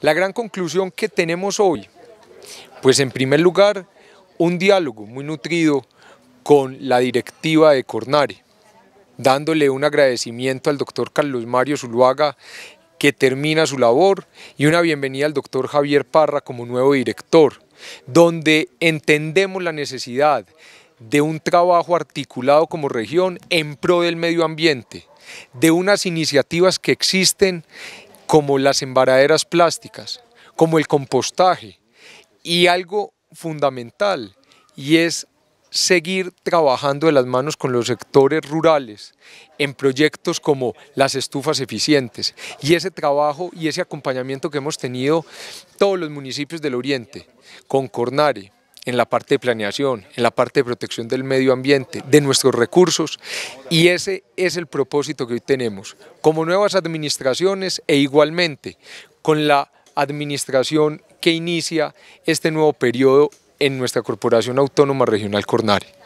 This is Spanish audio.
La gran conclusión que tenemos hoy, pues en primer lugar, un diálogo muy nutrido con la directiva de Cornare, dándole un agradecimiento al doctor Carlos Mario Zuluaga que termina su labor y una bienvenida al doctor Javier Parra como nuevo director, donde entendemos la necesidad de un trabajo articulado como región en pro del medio ambiente, de unas iniciativas que existen como las embaraderas plásticas, como el compostaje y algo fundamental y es seguir trabajando de las manos con los sectores rurales en proyectos como las estufas eficientes y ese trabajo y ese acompañamiento que hemos tenido todos los municipios del oriente con Cornare, en la parte de planeación, en la parte de protección del medio ambiente, de nuestros recursos y ese es el propósito que hoy tenemos como nuevas administraciones e igualmente con la administración que inicia este nuevo periodo en nuestra Corporación Autónoma Regional Cornare.